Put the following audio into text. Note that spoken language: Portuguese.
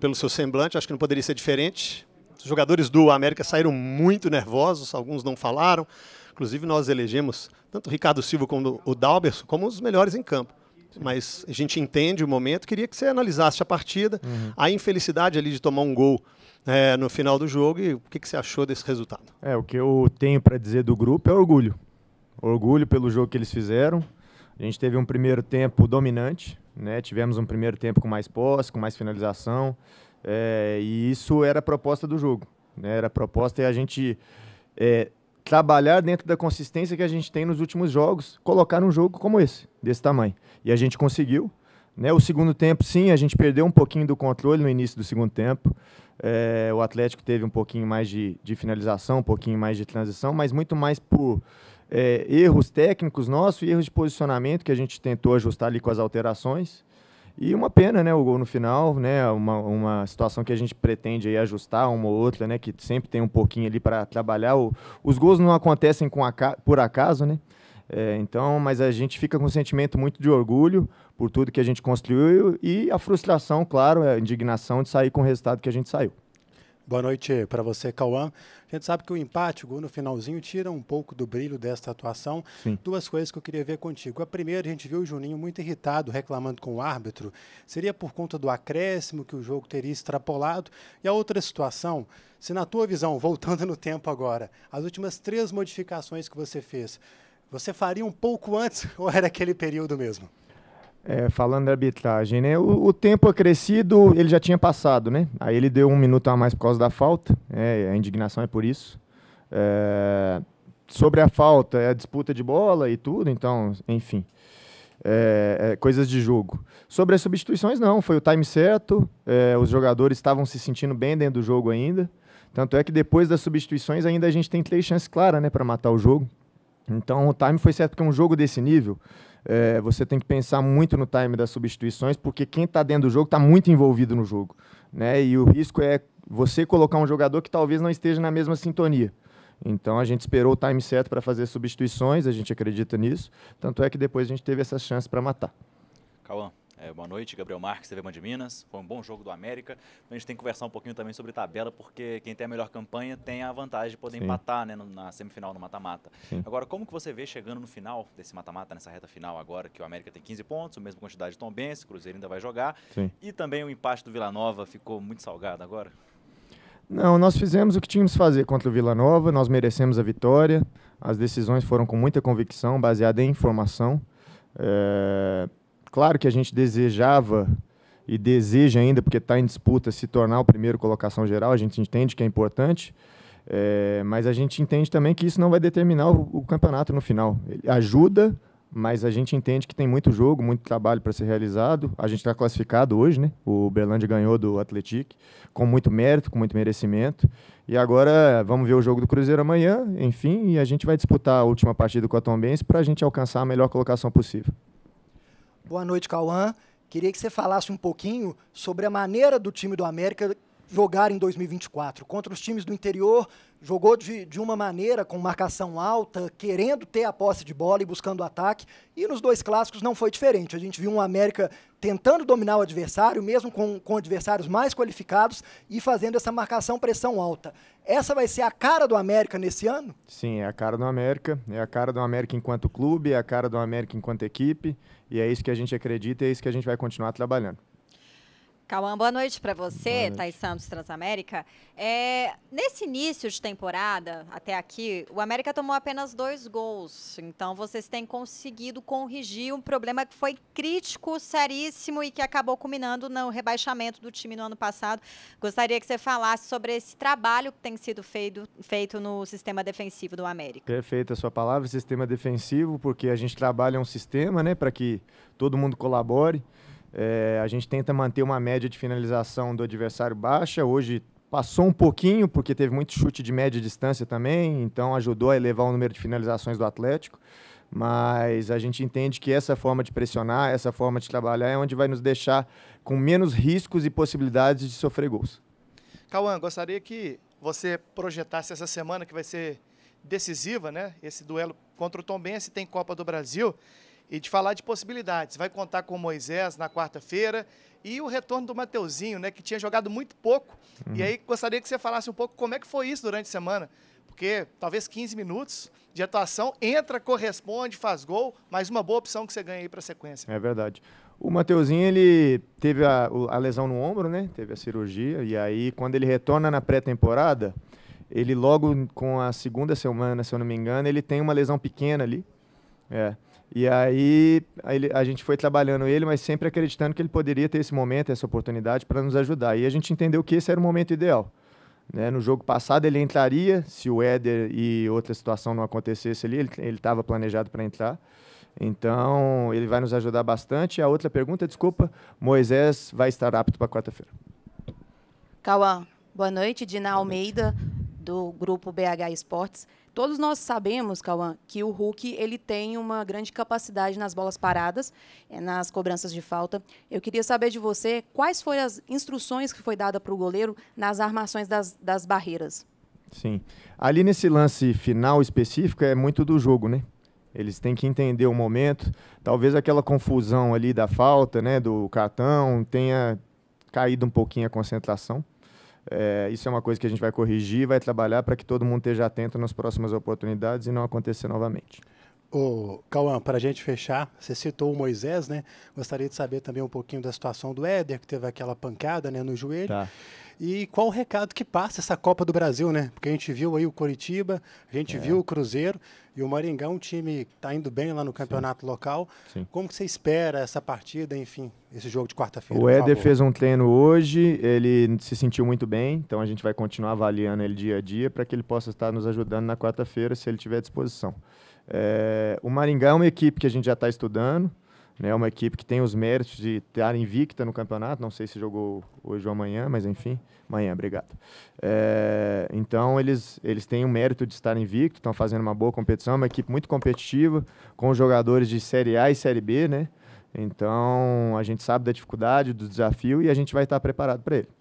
pelo seu semblante, acho que não poderia ser diferente. Os jogadores do América saíram muito nervosos, alguns não falaram. Inclusive, nós elegemos tanto o Ricardo Silva como o Dalberson como os melhores em campo. Mas a gente entende o momento. Queria que você analisasse a partida, uhum. a infelicidade ali de tomar um gol é, no final do jogo e o que, que você achou desse resultado. É, o que eu tenho para dizer do grupo é orgulho. Orgulho pelo jogo que eles fizeram. A gente teve um primeiro tempo dominante, né? tivemos um primeiro tempo com mais posse, com mais finalização, é, e isso era a proposta do jogo. Né? Era a proposta é a gente é, trabalhar dentro da consistência que a gente tem nos últimos jogos, colocar um jogo como esse, desse tamanho. E a gente conseguiu, né, o segundo tempo, sim, a gente perdeu um pouquinho do controle no início do segundo tempo. É, o Atlético teve um pouquinho mais de, de, finalização, um pouquinho mais de transição, mas muito mais por é, erros técnicos nossos e erros de posicionamento que a gente tentou ajustar ali com as alterações. E uma pena, né, o gol no final, né, uma, uma situação que a gente pretende aí ajustar, uma ou outra, né, que sempre tem um pouquinho ali para trabalhar. O, os gols não acontecem a, por acaso, né? É, então, mas a gente fica com um sentimento muito de orgulho por tudo que a gente construiu e a frustração, claro, a indignação de sair com o resultado que a gente saiu. Boa noite para você, Cauã. A gente sabe que o empate, no finalzinho, tira um pouco do brilho desta atuação. Sim. Duas coisas que eu queria ver contigo. A primeira, a gente viu o Juninho muito irritado, reclamando com o árbitro. Seria por conta do acréscimo que o jogo teria extrapolado? E a outra situação, se na tua visão, voltando no tempo agora, as últimas três modificações que você fez, você faria um pouco antes ou era aquele período mesmo? É, falando da arbitragem, né? O, o, tempo acrescido ele já tinha passado, né? Aí ele deu um minuto a mais por causa da falta. É, a indignação é por isso. É, sobre a falta, é a disputa de bola e tudo, então, enfim. É, é, coisas de jogo. Sobre as substituições, não. Foi o time certo. É, os jogadores estavam se sentindo bem dentro do jogo ainda. Tanto é que depois das substituições ainda a gente tem três chances claras né, para matar o jogo. Então o time foi certo, porque um jogo desse nível, é, você tem que pensar muito no time das substituições, porque quem está dentro do jogo está muito envolvido no jogo. Né? E o risco é você colocar um jogador que talvez não esteja na mesma sintonia. Então a gente esperou o time certo para fazer substituições, a gente acredita nisso. Tanto é que depois a gente teve essa chance para matar. Cauã. É, boa noite, Gabriel Marques, TV Band de Minas. Foi um bom jogo do América. Então a gente tem que conversar um pouquinho também sobre tabela, porque quem tem a melhor campanha tem a vantagem de poder Sim. empatar né, na semifinal, no mata-mata. Agora, como que você vê chegando no final desse mata-mata, nessa reta final agora, que o América tem 15 pontos, a mesma quantidade de Tom Benz, o Cruzeiro ainda vai jogar. Sim. E também o empate do Vila Nova ficou muito salgado agora? Não, nós fizemos o que tínhamos que fazer contra o Vila Nova, nós merecemos a vitória. As decisões foram com muita convicção, baseada em informação. É... Claro que a gente desejava e deseja ainda, porque está em disputa, se tornar o primeiro colocação geral, a gente entende que é importante, é, mas a gente entende também que isso não vai determinar o, o campeonato no final. Ele ajuda, mas a gente entende que tem muito jogo, muito trabalho para ser realizado. A gente está classificado hoje, né? O Berlândia ganhou do Atlético com muito mérito, com muito merecimento. E agora vamos ver o jogo do Cruzeiro amanhã, enfim, e a gente vai disputar a última partida com a Tombense para a gente alcançar a melhor colocação possível. Boa noite, Cauã. Queria que você falasse um pouquinho sobre a maneira do time do América jogar em 2024. Contra os times do interior, jogou de, de uma maneira, com marcação alta, querendo ter a posse de bola e buscando ataque. E nos dois clássicos não foi diferente. A gente viu um América tentando dominar o adversário, mesmo com, com adversários mais qualificados, e fazendo essa marcação pressão alta. Essa vai ser a cara do América nesse ano? Sim, é a cara do América. É a cara do América enquanto clube, é a cara do América enquanto equipe. E é isso que a gente acredita e é isso que a gente vai continuar trabalhando. Cauã, boa noite para você, Thais Santos Transamérica. É, nesse início de temporada, até aqui, o América tomou apenas dois gols. Então, vocês têm conseguido corrigir um problema que foi crítico, seríssimo e que acabou culminando no rebaixamento do time no ano passado. Gostaria que você falasse sobre esse trabalho que tem sido feito, feito no sistema defensivo do América. Perfeita a sua palavra, sistema defensivo, porque a gente trabalha um sistema né, para que todo mundo colabore. É, a gente tenta manter uma média de finalização do adversário baixa. Hoje passou um pouquinho, porque teve muito chute de média distância também, então ajudou a elevar o número de finalizações do Atlético. Mas a gente entende que essa forma de pressionar, essa forma de trabalhar é onde vai nos deixar com menos riscos e possibilidades de sofrer gols. Cauã, gostaria que você projetasse essa semana que vai ser decisiva, né? Esse duelo contra o Tombense tem Copa do Brasil e de falar de possibilidades. Vai contar com o Moisés na quarta-feira e o retorno do Mateuzinho, né, que tinha jogado muito pouco. Uhum. E aí gostaria que você falasse um pouco como é que foi isso durante a semana, porque talvez 15 minutos de atuação, entra, corresponde, faz gol, mas uma boa opção que você ganha aí para a sequência. É verdade. O Mateuzinho, ele teve a, a lesão no ombro, né? Teve a cirurgia, e aí quando ele retorna na pré-temporada, ele logo com a segunda semana, se eu não me engano, ele tem uma lesão pequena ali. É. E aí a gente foi trabalhando ele, mas sempre acreditando que ele poderia ter esse momento, essa oportunidade para nos ajudar. E a gente entendeu que esse era o momento ideal. Né? No jogo passado ele entraria, se o Éder e outra situação não acontecesse ali, ele estava planejado para entrar. Então ele vai nos ajudar bastante. A outra pergunta, desculpa, Moisés vai estar apto para quarta-feira. Cauã, boa noite. Dina boa noite. Almeida, do grupo BH Esportes. Todos nós sabemos, Cauã, que o Hulk ele tem uma grande capacidade nas bolas paradas, eh, nas cobranças de falta. Eu queria saber de você quais foram as instruções que foi dada para o goleiro nas armações das, das barreiras. Sim. Ali nesse lance final específico é muito do jogo, né? Eles têm que entender o momento. Talvez aquela confusão ali da falta, né, do cartão, tenha caído um pouquinho a concentração. É, isso é uma coisa que a gente vai corrigir, vai trabalhar para que todo mundo esteja atento nas próximas oportunidades e não acontecer novamente. Ô, Cauã, para a gente fechar, você citou o Moisés, né? Gostaria de saber também um pouquinho da situação do Éder, que teve aquela pancada né, no joelho. Tá. E qual o recado que passa essa Copa do Brasil, né? Porque a gente viu aí o Coritiba, a gente é. viu o Cruzeiro e o Maringá, um time que está indo bem lá no campeonato Sim. local. Sim. Como que você espera essa partida, enfim, esse jogo de quarta-feira? O Éder fez um treino hoje, ele se sentiu muito bem, então a gente vai continuar avaliando ele dia a dia para que ele possa estar nos ajudando na quarta-feira se ele tiver à disposição. É, o Maringá é uma equipe que a gente já está estudando, né? É uma equipe que tem os méritos de estar invicta no campeonato. Não sei se jogou hoje ou amanhã, mas enfim, amanhã, obrigado. É, então eles eles têm o mérito de estar invicto, estão fazendo uma boa competição, é uma equipe muito competitiva, com jogadores de série A e série B, né? Então a gente sabe da dificuldade, do desafio e a gente vai estar preparado para ele.